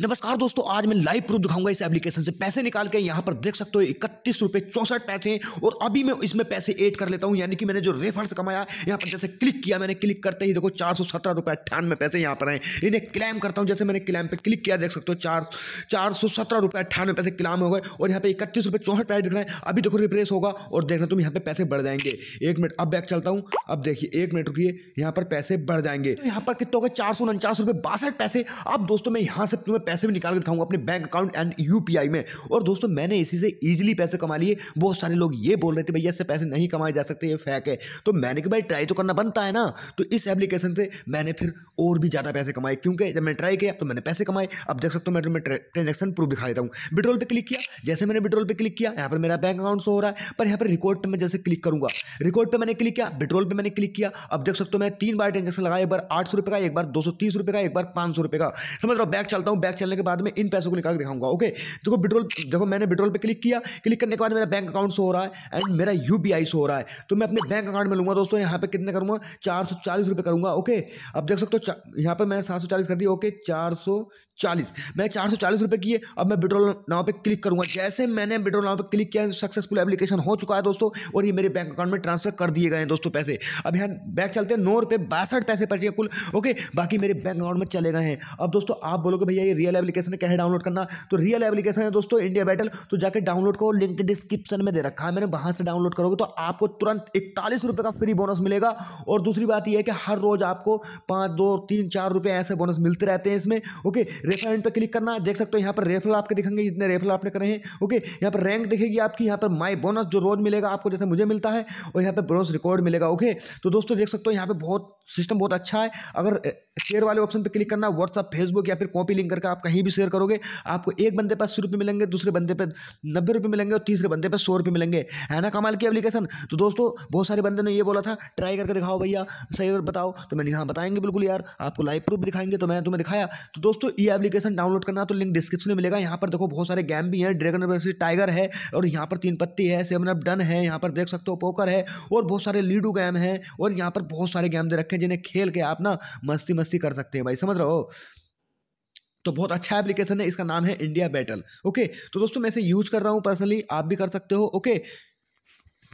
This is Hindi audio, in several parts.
नमस्कार दोस्तों आज मैं लाइव प्रूफ दिखाऊंगा इस एप्लीकेशन से पैसे निकाल के यहां पर देख सकते हो इकतीस रुपए चौसठ पैसे और अभी मैं इसमें पैसे ऐड कर लेता हूं यानी कि मैंने जो रेफर कमाया यहां पर जैसे क्लिक किया मैंने क्लिक करते ही देखो चार सौ सत्रह रुपए अट्ठानवे पैसे यहां पर आए इन्हें क्लेम करता हूं जैसे मैंने क्लेम पर क्लिक किया देख सकते हो चार चार सौ सत्रह रुपये अट्ठानवे पैसे क्लेम हो गए और यहाँ पर इकतीस रुपए चौसठ पैसे दिख रहे हैं अभी देखो रिप्रेस होगा और देखना तुम यहाँ पर पैसे बढ़ जाएंगे एक मिनट अब बैक चलता हूँ अब देखिए एक मिनट रुकी यहाँ पर पैसे बढ़ जाएंगे तो यहाँ पर कितने हो गए चार सौ उनचास रुपये बासठ पैसे अब दोस्तों में यहाँ से तुम्हें पैसे भी निकाल कर दिखाऊंगा अपने बैंक अकाउंट एंड यूपीआई में और दोस्तों मैंने इसी से ईजिली पैसे कमा लिए बहुत सारे लोग ये बोल रहे थे भैया इससे पैसे नहीं कमाए जा सकते ये फैक है तो मैंने कहा भाई ट्राई तो करना बनता है ना तो इस एप्लीकेशन से मैंने फिर और भी ज़्यादा पैसे कमाए क्योंकि जब मैंने ट्राई किया तो मैंने पैसे कमाए अब देख सकते हो मैं ट्रांजेक्शन प्रूफ दिखा देता हूँ विड्रोल पर क्लिक किया जैसे मैंने विड्रोल पर क्लिक किया यहाँ पर मेरा बैंक अकाउंट शो हो रहा है पर यहाँ पर रिकॉर्ड पर मैं जैसे क्लिक करूँगा रिकॉर्ड पर मैंने क्लिक किया विड्रोल पर मैंने क्लिक किया अब देख सकते हो मैं तीन बार ट्रांजेक्शन लगाया एक बार आठ सौ रुपये का एक बार दो सौ तीस रुपये का एक बार पाँच सौ रुपये का समझ रहा बैक चलता हूँ बैक चलने के बाद में इन पैसों को निकाल के दिखाऊंगा ओके देखो विड्रोल देखो मैंने विड्रोल पर क्लिक किया क्लिक करने के बाद मेरा बैंक अकाउंट सो हो रहा है एंड मेरा यू शो हो रहा है तो मैं अपने बैंक अकाउंट में लूँगा दोस्तों यहाँ पर कितने करूँगा चार सौ चालीस रुपये ओके अब देख सकते हो यहाँ पर मैंने सात सौ चालीस कर दिया ओके चार सौ चालीस मैं चार सौ चालीस रुपये किए अब मैं विड्रॉल नाव पे क्लिक करूंगा जैसे मैंने विड्रॉल नाव पे क्लिक किया सक्सेसफुल एप्लीकेशन हो चुका है दोस्तों और ये मेरे बैंक अकाउंट में ट्रांसफर कर दिए गए हैं दोस्तों पैसे अब यहाँ बैक चलते हैं नौ रुपये बासठ पैसे पर कुल ओके बाकी मेरे बैंक अकाउंट में चले गए हैं अब दोस्तों आप बोलोगे भैया ये रियल एप्लीकेशन है कैसे डाउनलोड करना तो रियल एप्लीकेशन है दोस्तों इंडिया बैटल तो जाकर डाउनलोड करो लिंक डिस्क्रिप्शन में दे रखा है मैंने वहाँ से डाउनलोड करोगे तो आपको तुरंत इकतालीस रुपये का फ्री बोनस मिलेगा और दूसरी बात यह है कि हर रोज़ आपको पाँच दो तीन चार रुपये ऐसे बोनस मिलते रहते हैं इसमें ओके रेफर एंड पर क्लिक करना देख सकते हो यहाँ पर रेफल आपके दिखेंगे जितने रेफल आपने करे हैं ओके यहाँ पर रैंक दिखेगी आपकी यहाँ पर माई बोनस जो रोज मिलेगा आपको जैसे मुझे मिलता है और यहाँ पर बोनस रिकॉर्ड मिलेगा ओके तो दोस्तों देख सकते हो यहाँ पर बहुत सिस्टम बहुत अच्छा है अगर शेयर वाले ऑप्शन पर क्लिक करना व्हाट्सअप फेसबुक या फिर कॉपी लिंक करके आप कहीं भी शेयर करोगे आपको एक बंदे पर अस्सी रुपये मिलेंगे दूसरे बंदे पर नब्बे रुपये मिलेंगे और तीसरे बंदे पर सौ रुपये मिलेंगे है ना कमाल की एप्लीकेशन तो दोस्तों बहुत सारे बंदे ने ये बोला था ट्राई करके दिखाओ भैया सही और बताओ तो मैंने यहाँ बताएंगे बिल्कुल यार आपको लाइव प्रूफ दिखाएंगे तो मैंने तुम्हें दिखाया तो दोस्तों ये एप्लीकेशन डाउनलोड करना तो लिंक डिस्क्रिप्शन में मिलेगा यहाँ पर देखो बहुत सारे गेम भी हैं ड्रैगन वर्सेस टाइगर है और यहाँ पर तीन पत्ती है सेवन अप डन है यहाँ पर देख सकते हो पोकर है और बहुत सारे लीडू गेम हैं और यहाँ पर बहुत सारे गेम दे रखे हैं जिन्हें खेल के आप ना मस्ती मस्ती कर सकते हैं भाई समझ रहे हो तो बहुत अच्छा एप्लीकेशन है इसका नाम है इंडिया बैटल ओके तो दोस्तों मैं इसे यूज कर रहा हूँ पर्सनली आप भी कर सकते हो ओके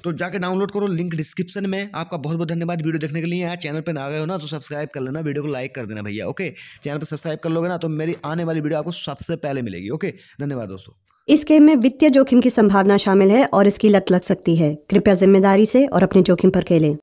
तो जाकर डाउनलोड करो लिंक डिस्क्रिप्शन में आपका बहुत बहुत धन्यवाद वीडियो देखने के लिए यहाँ चैनल पर ना गए हो ना तो सब्सक्राइब कर लेना वीडियो को लाइक कर देना भैया ओके चैनल पर सब्सक्राइब कर लोगे ना तो मेरी आने वाली वीडियो आपको सबसे पहले मिलेगी ओके धन्यवाद दोस्तों इस गेम में वित्तीय जोखिम की संभावना शामिल है और इसकी लत लग सकती है कृपया जिम्मेदारी से और अपने जोखिम पर खेलें